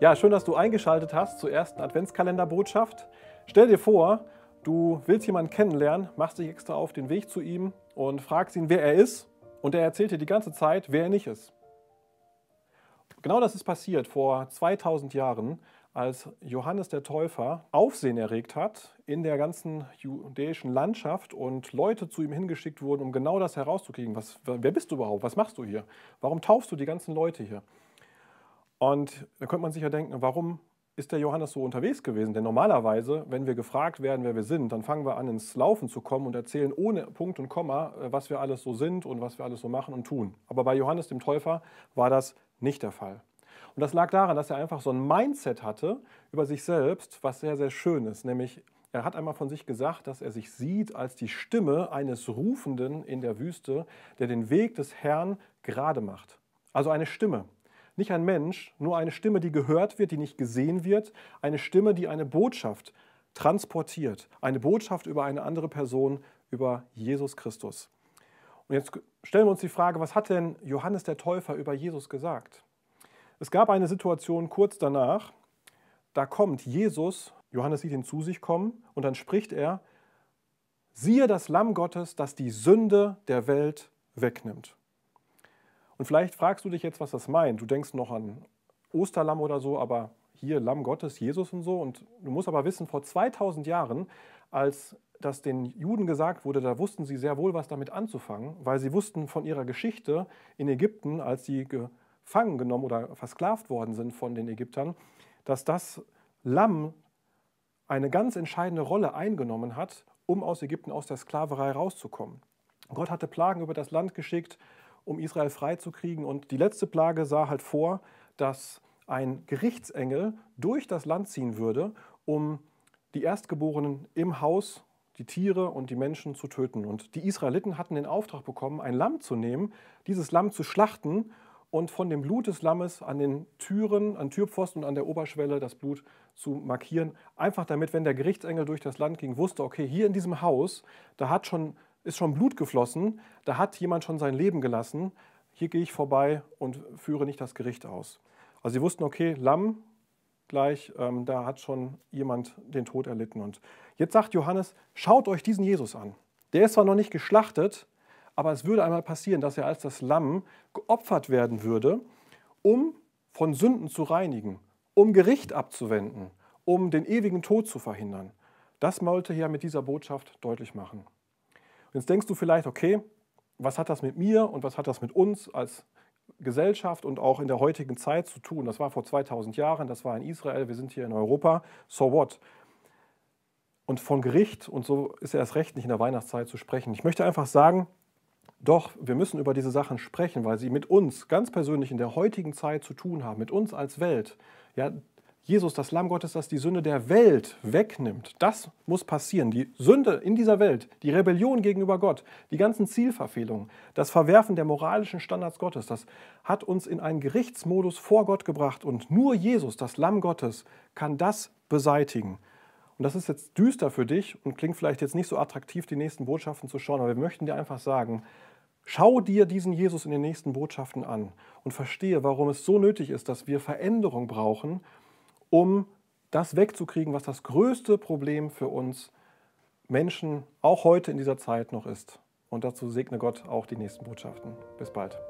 Ja, schön, dass du eingeschaltet hast zur ersten Adventskalenderbotschaft. Stell dir vor, du willst jemanden kennenlernen, machst dich extra auf den Weg zu ihm und fragst ihn, wer er ist. Und er erzählt dir die ganze Zeit, wer er nicht ist. Genau das ist passiert vor 2000 Jahren, als Johannes der Täufer Aufsehen erregt hat in der ganzen judäischen Landschaft und Leute zu ihm hingeschickt wurden, um genau das herauszukriegen. Was, wer bist du überhaupt? Was machst du hier? Warum taufst du die ganzen Leute hier? Und da könnte man sich ja denken, warum ist der Johannes so unterwegs gewesen? Denn normalerweise, wenn wir gefragt werden, wer wir sind, dann fangen wir an, ins Laufen zu kommen und erzählen ohne Punkt und Komma, äh, was wir alles so sind und was wir alles so machen und tun. Aber bei Johannes dem Täufer war das nicht der Fall. Und das lag daran, dass er einfach so ein Mindset hatte über sich selbst, was sehr, sehr schön ist. Nämlich, er hat einmal von sich gesagt, dass er sich sieht als die Stimme eines Rufenden in der Wüste, der den Weg des Herrn gerade macht. Also eine Stimme. Nicht ein Mensch, nur eine Stimme, die gehört wird, die nicht gesehen wird, eine Stimme, die eine Botschaft transportiert, eine Botschaft über eine andere Person, über Jesus Christus. Und jetzt stellen wir uns die Frage, was hat denn Johannes der Täufer über Jesus gesagt? Es gab eine Situation kurz danach, da kommt Jesus, Johannes sieht ihn zu sich kommen und dann spricht er, siehe das Lamm Gottes, das die Sünde der Welt wegnimmt. Und vielleicht fragst du dich jetzt, was das meint. Du denkst noch an Osterlamm oder so, aber hier Lamm Gottes, Jesus und so. Und du musst aber wissen, vor 2000 Jahren, als das den Juden gesagt wurde, da wussten sie sehr wohl, was damit anzufangen, weil sie wussten von ihrer Geschichte in Ägypten, als sie gefangen genommen oder versklavt worden sind von den Ägyptern, dass das Lamm eine ganz entscheidende Rolle eingenommen hat, um aus Ägypten aus der Sklaverei rauszukommen. Gott hatte Plagen über das Land geschickt um Israel freizukriegen. Und die letzte Plage sah halt vor, dass ein Gerichtsengel durch das Land ziehen würde, um die Erstgeborenen im Haus, die Tiere und die Menschen zu töten. Und die Israeliten hatten den Auftrag bekommen, ein Lamm zu nehmen, dieses Lamm zu schlachten und von dem Blut des Lammes an den Türen, an Türpfosten und an der Oberschwelle das Blut zu markieren. Einfach damit, wenn der Gerichtsengel durch das Land ging, wusste, okay, hier in diesem Haus, da hat schon ist schon Blut geflossen, da hat jemand schon sein Leben gelassen, hier gehe ich vorbei und führe nicht das Gericht aus. Also sie wussten, okay, Lamm gleich, ähm, da hat schon jemand den Tod erlitten. Und jetzt sagt Johannes, schaut euch diesen Jesus an. Der ist zwar noch nicht geschlachtet, aber es würde einmal passieren, dass er als das Lamm geopfert werden würde, um von Sünden zu reinigen, um Gericht abzuwenden, um den ewigen Tod zu verhindern. Das wollte er mit dieser Botschaft deutlich machen. Jetzt denkst du vielleicht, okay, was hat das mit mir und was hat das mit uns als Gesellschaft und auch in der heutigen Zeit zu tun? Das war vor 2000 Jahren, das war in Israel, wir sind hier in Europa. So what? Und von Gericht, und so ist er erst recht nicht in der Weihnachtszeit zu sprechen. Ich möchte einfach sagen, doch, wir müssen über diese Sachen sprechen, weil sie mit uns ganz persönlich in der heutigen Zeit zu tun haben, mit uns als Welt. Ja, Jesus, das Lamm Gottes, das die Sünde der Welt wegnimmt. Das muss passieren. Die Sünde in dieser Welt, die Rebellion gegenüber Gott, die ganzen Zielverfehlungen, das Verwerfen der moralischen Standards Gottes, das hat uns in einen Gerichtsmodus vor Gott gebracht. Und nur Jesus, das Lamm Gottes, kann das beseitigen. Und das ist jetzt düster für dich und klingt vielleicht jetzt nicht so attraktiv, die nächsten Botschaften zu schauen, aber wir möchten dir einfach sagen, Schau dir diesen Jesus in den nächsten Botschaften an und verstehe, warum es so nötig ist, dass wir Veränderung brauchen um das wegzukriegen, was das größte Problem für uns Menschen auch heute in dieser Zeit noch ist. Und dazu segne Gott auch die nächsten Botschaften. Bis bald.